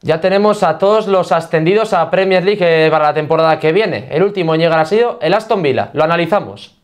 Ya tenemos a todos los ascendidos a Premier League eh, para la temporada que viene. El último en llegar ha sido el Aston Villa. Lo analizamos.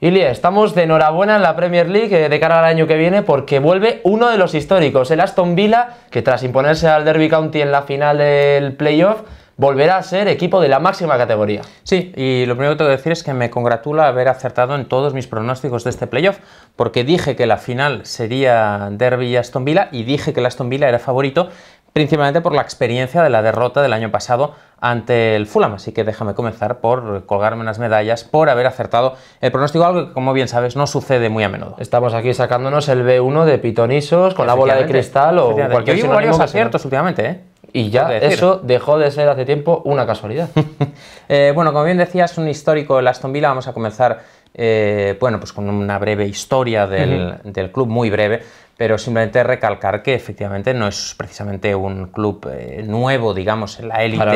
Ilya, estamos de enhorabuena en la Premier League eh, de cara al año que viene porque vuelve uno de los históricos, el Aston Villa, que tras imponerse al Derby County en la final del playoff, volverá a ser equipo de la máxima categoría. Sí, y lo primero que tengo que decir es que me congratula haber acertado en todos mis pronósticos de este playoff, porque dije que la final sería Derby y Aston Villa, y dije que la Aston Villa era favorito, principalmente por la experiencia de la derrota del año pasado ante el Fulham. Así que déjame comenzar por colgarme unas medallas por haber acertado el pronóstico, algo que como bien sabes no sucede muy a menudo. Estamos aquí sacándonos el B1 de pitonisos con la bola de cristal o cualquier varios aciertos últimamente, ¿eh? Y ya eso dejó de ser hace tiempo una casualidad. Eh, bueno, como bien decías, un histórico el Aston Villa. Vamos a comenzar eh, bueno, pues con una breve historia del, club, muy breve, pero simplemente recalcar que efectivamente no es precisamente un club eh, nuevo, digamos, en la élite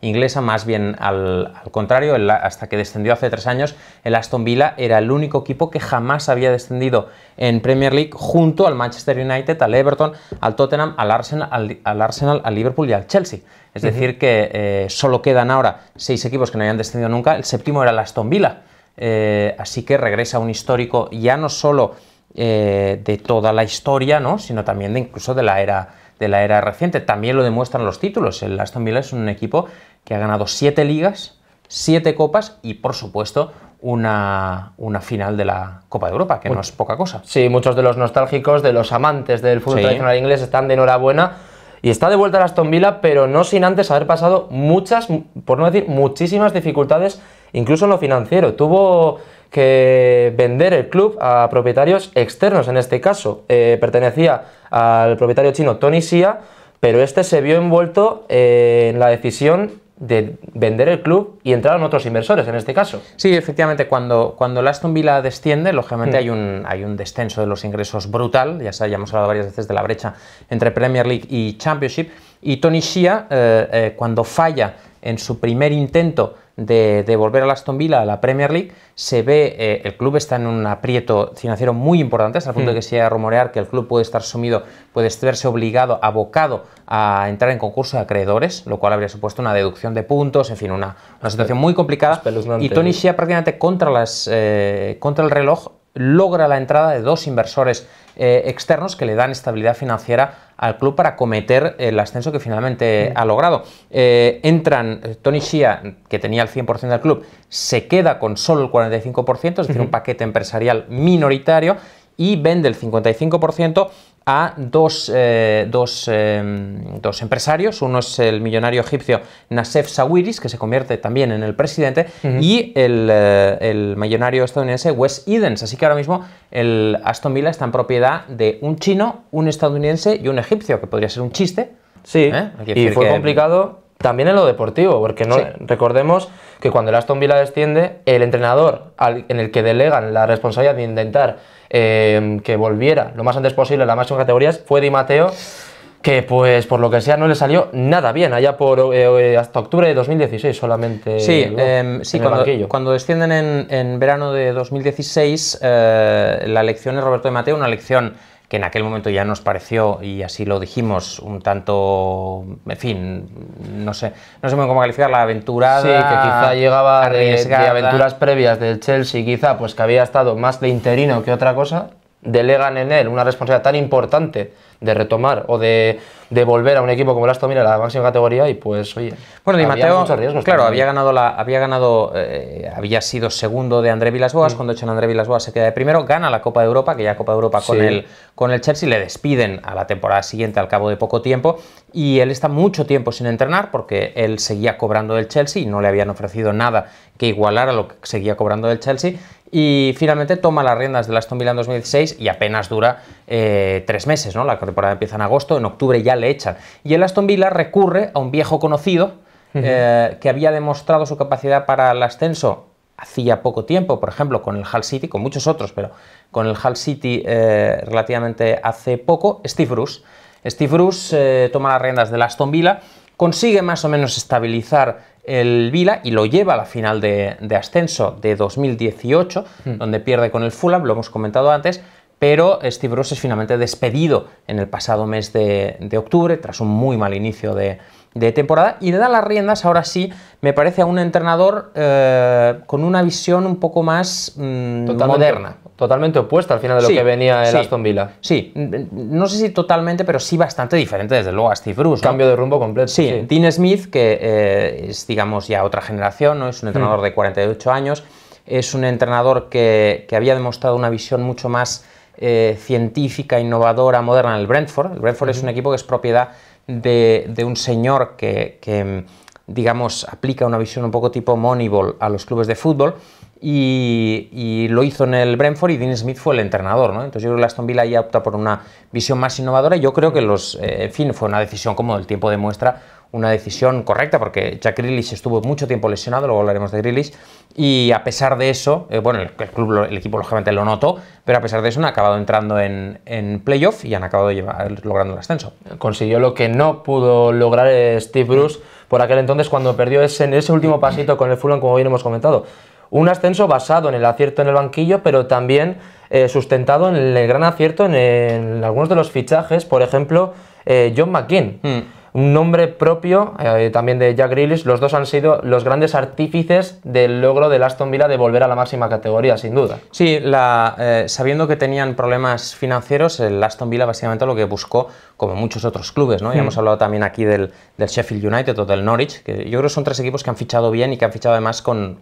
inglesa, más bien al, contrario, hasta que descendió hace tres años, el Aston Villa era el único equipo que jamás había descendido en Premier League junto al Manchester United, al Everton, al Tottenham, al Arsenal, al, Arsenal, al Liverpool y al Chelsea. Es decir, que eh, solo quedan ahora seis equipos que no habían descendido nunca. El séptimo era el Aston Villa. Eh, así que regresa un histórico ya no solo eh, de toda la historia, ¿no? sino también de incluso de la, era, de la era reciente. También lo demuestran los títulos. El Aston Villa es un equipo que ha ganado siete ligas, siete copas y, por supuesto, una, una, final de la Copa de Europa, que no es poca cosa. Sí, muchos de los nostálgicos, de los amantes del fútbol tradicional inglés están de enhorabuena. Y está de vuelta el Aston Villa, pero no sin antes haber pasado muchas, por no decir muchísimas dificultades incluso en lo financiero. Tuvo que vender el club a propietarios externos, en este caso eh, pertenecía al propietario chino Tony Xia, pero este se vio envuelto eh, en la decisión de vender el club y entraron otros inversores en este caso. Sí, efectivamente, cuando, cuando Aston Villa desciende, lógicamente mm. hay, un, hay un descenso de los ingresos brutal, ya, se hemos hablado varias veces de la brecha entre Premier League y Championship, y Tony Xia eh, cuando falla en su primer intento de, de volver a Aston Villa a la Premier League, se ve, eh, el club está en un aprieto financiero muy importante, hasta el punto de que hmm. se llega a rumorear que el club puede estar sumido, puede verse obligado, abocado a entrar en concurso de acreedores, lo cual habría supuesto una deducción de puntos, en fin, una, situación muy complicada. Y Tony ¿eh? Shea prácticamente contra, las, eh, contra el reloj logra la entrada de dos inversores eh, externos que le dan estabilidad financiera al club para cometer el ascenso que finalmente ha logrado. Eh, entran eh, Tony Shia, que tenía el 100% del club, se queda con solo el 45%, es decir, un paquete empresarial minoritario y vende el 55% a dos, eh, dos, eh, dos, empresarios. Uno es el millonario egipcio Nasef Sawiris, que se convierte también en el presidente, y el, eh, el, millonario estadounidense Wes Edens. Así que ahora mismo el Aston Villa está en propiedad de un chino, un estadounidense y un egipcio, que podría ser un chiste. Sí, y fue complicado también en lo deportivo, porque no recordemos que cuando el Aston Villa desciende, el entrenador en el que delegan la responsabilidad de intentar Em, que volviera lo más antes posible a la máxima categorías fue Di Mateo, que pues por lo que sea no le salió nada bien, allá por eh, eh, hasta octubre de 2016 solamente. Sí, em, sí cuando, descienden en, en, verano de 2016, eh, la elección es Roberto Di Mateo, una elección que en aquel momento ya nos pareció, y así lo dijimos, un tanto, en fin, no sé, no sé muy cómo la aventurada. Sí, que quizá llegaba de, de, aventuras previas del Chelsea, quizá pues que había estado más de interino que otra cosa, delegan en él una responsabilidad tan importante de retomar o de, volver a un equipo como el Aston Villa a la máxima categoría y pues oye, bueno, Mateo, Claro, había ganado, había, eh, ganado había sido segundo de André Vilasboas, mm. cuando echan a André Vilasboas se queda de primero, gana la Copa de Europa, que ya Copa de Europa con, el, con el Chelsea, le despiden a la temporada siguiente al cabo de poco tiempo y él está mucho tiempo sin entrenar porque él seguía cobrando del Chelsea y no le habían ofrecido nada que igualara lo que seguía cobrando del Chelsea y finalmente toma las riendas la Aston Villa en 2016 y apenas dura eh, tres meses, ¿no? La temporada empieza en agosto, en octubre ya le echan. Y el Aston Villa recurre a un viejo conocido eh, que había demostrado su capacidad para el ascenso hacía poco tiempo, por ejemplo, con el Hull City, con muchos otros, pero con el Hull City eh, relativamente hace poco, Steve Bruce. Steve Bruce toma las riendas de la Aston Villa, consigue más o menos estabilizar el Vila y lo lleva a la final de, ascenso de 2018, hmm. donde pierde con el Fulham, lo hemos comentado antes, pero Steve Bruce es finalmente despedido en el pasado mes de octubre, tras un muy mal inicio de, de temporada y le da las riendas, ahora sí, me parece a un entrenador eh, con una visión un poco más mm, moderna. Totalmente opuesta al final de lo que venía el Aston Villa. Sí, no sé si totalmente, pero sí bastante diferente desde luego a Steve Bruce. Cambio de rumbo completo. Sí, Dean Smith, que eh, es digamos ya otra generación, ¿no? es un mm. entrenador de 48 años, es un entrenador que, había demostrado una visión mucho más eh, científica, innovadora, moderna en el Brentford. El Brentford es un equipo que es propiedad de, un señor que, mm, digamos, aplica una visión un poco tipo Moneyball a los clubes de fútbol, y, lo hizo en el Brentford y Dean Smith fue el entrenador, ¿no? Entonces yo creo que Aston Villa ya opta por una visión más innovadora y yo creo que los, eh, en fin, fue una decisión como el tiempo demuestra una decisión correcta, porque Jack Grealish estuvo mucho tiempo lesionado, luego hablaremos de Grealish, y a pesar de eso, eh, bueno, el, club, el equipo lógicamente lo notó, pero a pesar de eso han acabado entrando en, en playoff y han acabado llevar, logrando el ascenso. Consiguió lo que no pudo lograr eh, Steve Bruce por aquel entonces cuando perdió ese, ese último pasito con el Fulham, como bien hemos comentado. Un ascenso basado en el acierto en el banquillo, pero también eh, sustentado en el gran acierto en, algunos de los fichajes, por ejemplo, John McKean un nombre propio eh, también de Jack Grealish. Los dos han sido los grandes artífices del logro del Aston Villa de volver a la máxima categoría, sin duda. Sí, eh, sabiendo que tenían problemas financieros, el Aston Villa básicamente lo que buscó, como muchos otros clubes, ¿no? Mm. hemos hablado también aquí del, Sheffield United o del Norwich, que yo creo que son tres equipos que han fichado bien y que han fichado además con,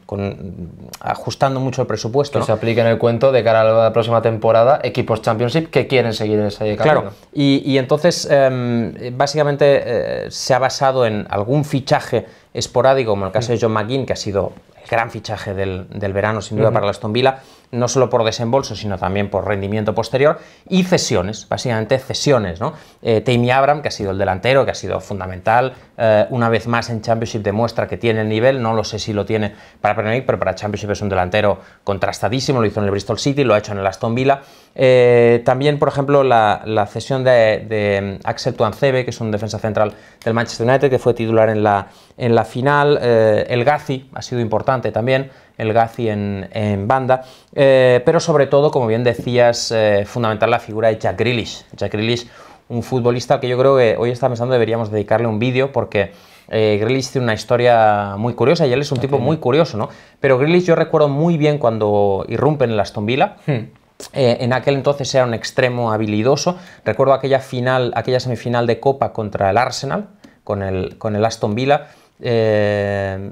ajustando mucho el presupuesto. Que se aplique en el cuento de cara a la próxima temporada equipos Championship que quieren seguir en ese camino. Claro, y, entonces em, básicamente eh, se ha basado en algún fichaje esporádico, como el caso de mm. John McGinn, que ha sido gran fichaje del, verano, sin duda, para el Aston Villa, no solo por desembolso, sino también por rendimiento posterior, y cesiones, básicamente cesiones. ¿no? Eh, Tammy Abram, que ha sido el delantero, que ha sido fundamental, eh, una vez más en Championship demuestra que tiene el nivel, no lo sé si lo tiene para Premier League, pero para Championship es un delantero contrastadísimo, lo hizo en el Bristol City, lo ha hecho en el Aston Villa. Eh, también, por ejemplo, la, la cesión de, de Axel Tuancebe, que es un defensa central del Manchester United, que fue titular en la en la final, eh, el Gazi ha sido importante también, el Gazi en, banda, eh, pero sobre todo, como bien decías, eh, fundamental la figura de Jack Grealish. Jack Grealish, un futbolista al que yo creo que hoy está pensando deberíamos dedicarle un vídeo porque eh, Grealish tiene una historia muy curiosa y él es un tipo muy curioso, ¿no? Pero Grealish yo recuerdo muy bien cuando irrumpen en el Aston Villa. Hmm. en aquel entonces era un extremo habilidoso. Recuerdo aquella final, aquella semifinal de Copa contra el Arsenal, con el, con el Aston Villa eh,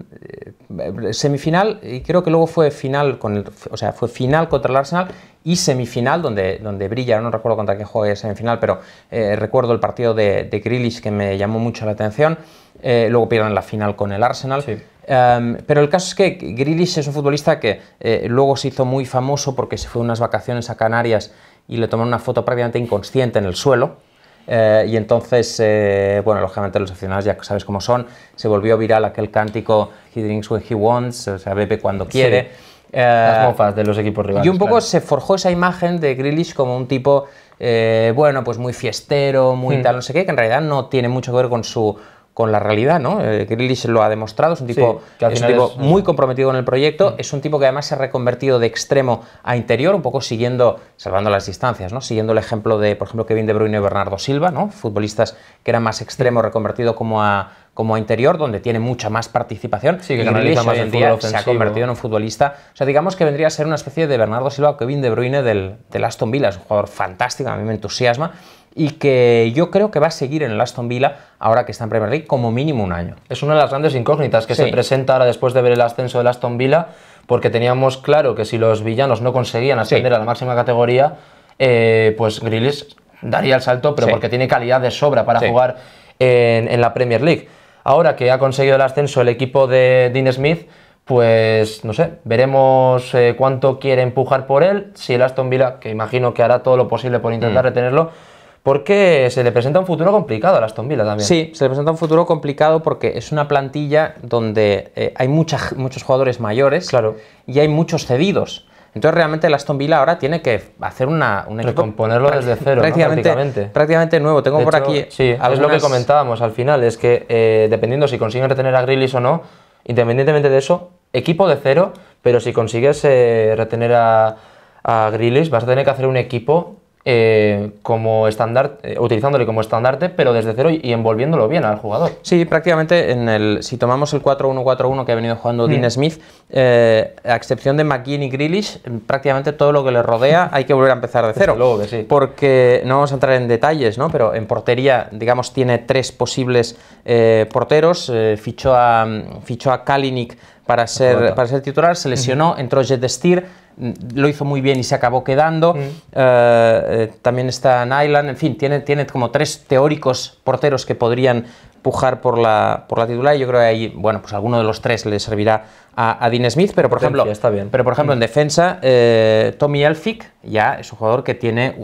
eh, semifinal y creo que luego fue final con o sea, fue final contra el Arsenal y semifinal donde, donde brilla, no recuerdo contra quién ese semifinal, pero eh, recuerdo el partido de, de que me llamó mucho la atención, luego pierden la final con el Arsenal. Em, pero el caso es que Grealish es un futbolista que luego se hizo muy famoso porque se fue unas vacaciones a Canarias y le tomaron una foto prácticamente inconsciente en el suelo. Eh, y entonces, eh, bueno, lógicamente los aficionados ya sabes cómo son, se volvió viral aquel cántico He drinks when he wants, o sea, bebe cuando quiere. las eh, mofas de los equipos rivales. Y un poco se forjó esa imagen de Grillish como un tipo, bueno, pues muy fiestero, muy hmm. tal, no sé qué, que en realidad no tiene mucho que ver con su con la realidad, ¿no? Eh, se lo ha demostrado, es un tipo, muy comprometido con el proyecto, mm. es un tipo que además se ha reconvertido de extremo a interior, un poco siguiendo, salvando las distancias, ¿no? Siguiendo el ejemplo de, por ejemplo, Kevin De Bruyne y Bernardo Silva, ¿no? Futbolistas que eran más extremos, mm. reconvertido como a, como a interior, donde tiene mucha más participación. se ha convertido en un futbolista, o sea, digamos que vendría a ser una especie de Bernardo Silva o Kevin De Bruyne del, del Aston Villa, es un jugador fantástico, a mí me entusiasma, y que yo creo que va a seguir en el Aston Villa ahora que está en Premier League como mínimo un año. Es una de las grandes incógnitas que se presenta ahora después de ver el ascenso del Aston Villa, porque teníamos claro que si los villanos no conseguían ascender a la máxima categoría, eh, pues grillis daría el salto, pero porque tiene calidad de sobra para jugar en, la Premier League. Ahora que ha conseguido el ascenso el equipo de Dean Smith, pues no sé, veremos eh, cuánto quiere empujar por él, si el Aston Villa, que imagino que hará todo lo posible por intentar mm. retenerlo, porque se le presenta un futuro complicado a Aston Villa también. Sí, se le presenta un futuro complicado porque es una plantilla donde eh, hay muchos jugadores mayores claro. y hay muchos cedidos. Entonces realmente la Aston Villa ahora tiene que hacer una, un equipo Recomponerlo desde cero, prácticamente, prácticamente. nuevo. Tengo por aquí... Sí, es lo que comentábamos al final, es que eh, dependiendo si consiguen retener a grillis o no, independientemente de eso, equipo de cero, pero si consigues eh, retener a, a vas a tener que hacer un equipo eh, como estándar eh, utilizándole como estandarte, pero desde cero y envolviéndolo bien al jugador. Sí, prácticamente en el, si tomamos el 4-1-4-1 que ha venido jugando mm. Dean Smith, eh, a excepción de McGinn y Grealish, prácticamente todo lo que le rodea hay que volver a empezar de cero. Porque no vamos a entrar en detalles, ¿no? Pero en portería, digamos, tiene tres posibles porteros. fichó a mm, fichó a Kalinic para ser, para ser titular, se lesionó, entró Jet lo hizo muy bien y se acabó quedando. Mm. Eh, eh, también está Nyland, en fin, tiene, tiene como tres teóricos porteros que podrían pujar por la, por la titular y yo creo que ahí, bueno, pues alguno de los tres le servirá a, Dean Smith, pero por ejemplo, está bien. Pero por ejemplo, en mm. defensa, eh, Tommy Elphick ya es un jugador que tiene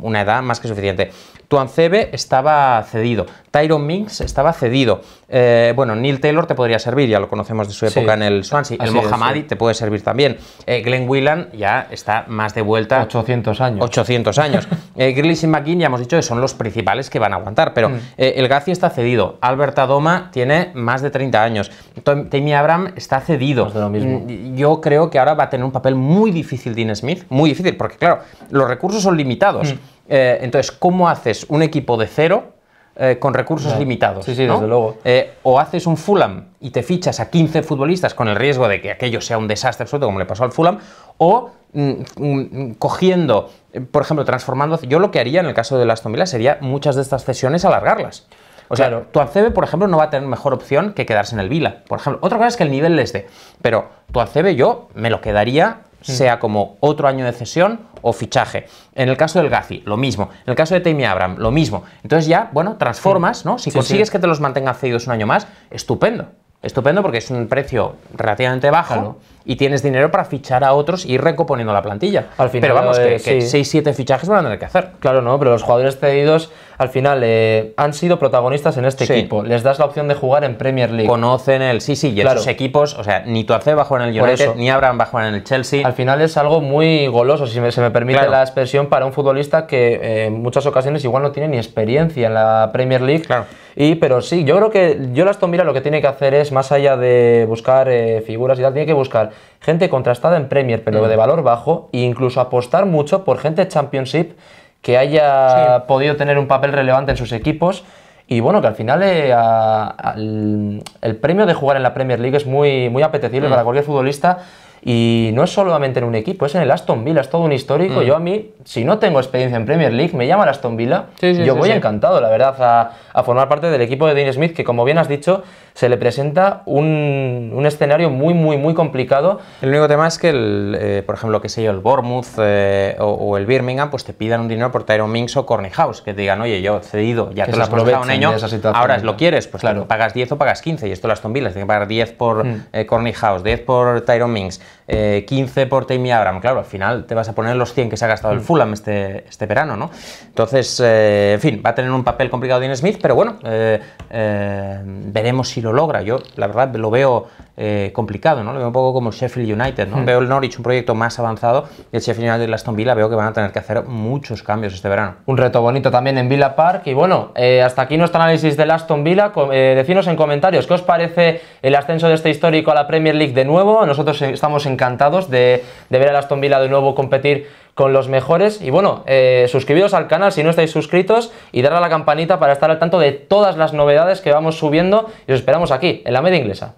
una edad más que suficiente. Tuancebe estaba cedido, Tyron Minks estaba cedido. Eh, bueno, Neil Taylor te podría servir, ya lo conocemos de su época en el Swansea. el Mohammadi te puede servir también. Eh, Glenn Whelan ya está más de vuelta. 800 años. 800 años. eh, Grealish y McGinn ya hemos dicho que son los principales que van a aguantar, pero mm. eh, el Gazi está cedido. Albert Adoma tiene más de 30 años. Timmy Abraham está cedido lo mismo. Mm, yo creo que ahora va a tener un papel muy difícil Dean Smith, muy difícil, porque claro, los recursos son limitados. Mm. Eh, entonces, ¿cómo haces un equipo de cero eh, con recursos limitados. Sí, sí, desde luego. Eh, o haces un Fulham y te fichas a 15 futbolistas con el riesgo de que aquello sea un desastre absoluto, como le pasó al Fulham, o mm, cogiendo, por ejemplo, transformando. Yo lo que haría en el caso de Aston Villa sería muchas de estas cesiones alargarlas. O sea, claro. tu Acebe, por ejemplo, no va a tener mejor opción que quedarse en el Vila, por ejemplo. Otra cosa es que el nivel les dé, pero tu Acebe yo me lo quedaría mm. sea como otro año de cesión o fichaje. En el caso del Gazi, lo mismo. En el caso de Tammy Abraham, lo mismo. Entonces ya, bueno, transformas, ¿no? Si consigues que te los mantengan cedidos un año más, estupendo. Estupendo porque es un precio relativamente bajo y tienes dinero para fichar a otros y ir recomponiendo la plantilla. pero vamos, que, 6-7 fichajes van a tener que hacer. Claro, no, pero los jugadores cedidos al final eh, han sido protagonistas en este equipo. Les das la opción de jugar en Premier League. Conocen el. Sí, sí, y esos equipos, o sea, ni a bajó en el United, ni Abraham bajó en el Chelsea. Al final es algo muy goloso, si se me permite la expresión, para un futbolista que eh, en muchas ocasiones igual no tiene ni experiencia en la Premier League. Claro. Y, pero sí, yo creo que yo Aston mira lo que tiene que hacer es, más allá de buscar eh, figuras y tal, tiene que buscar gente contrastada en Premier, pero mm. de valor bajo, e incluso apostar mucho por gente Championship que haya podido tener un papel relevante en sus equipos. Y bueno, que al final eh, el premio de jugar en la Premier League es muy, muy apetecible mm. para cualquier futbolista y no es solamente en un equipo, es en el Aston Villa, es todo un histórico. Mm. Yo a mí, si no tengo experiencia en Premier League, me llama el Aston Villa. yo voy encantado, la verdad, a, formar parte del equipo de Dean Smith, que como bien has dicho, se le presenta un, un escenario muy, muy, muy complicado. El único tema es que, el, eh, por ejemplo, qué sé yo, el Bournemouth eh, o, el Birmingham, pues te pidan un dinero por Tyron Minks o Corny House, que te digan, oye, yo he cedido, ya que te lo has un año, ahora lo quieres, pues claro. pagas 10 o pagas 15, y esto el Aston Villa, tiene que pagar 10 por mm. Eh, House, 10 por Tyron Minks. 15 eh, por Tammy Abraham. Claro, al final te vas a poner los 100 que se ha gastado el mm. Fulham este, este verano, ¿no? Entonces, eh, en fin, va a tener un papel complicado Dean Smith, pero bueno, eh, veremos si lo logra. Yo, la verdad, lo veo complicado, ¿no? Lo veo un poco como Sheffield United, ¿no? Mm. Veo el Norwich un proyecto más avanzado y el Sheffield United y el Aston Villa veo que van a tener que hacer muchos cambios este verano. Un reto bonito también en Villa Park y bueno, hasta aquí nuestro análisis del Aston Villa. decinos en comentarios qué os parece el ascenso de este histórico a la Premier League de nuevo. Nosotros estamos encantados de, ver a Aston Villa de nuevo competir con los mejores. Y bueno, eh, suscribiros al canal si no estáis suscritos y darle a la campanita para estar al tanto de todas las novedades que vamos subiendo y os esperamos aquí, en la media inglesa.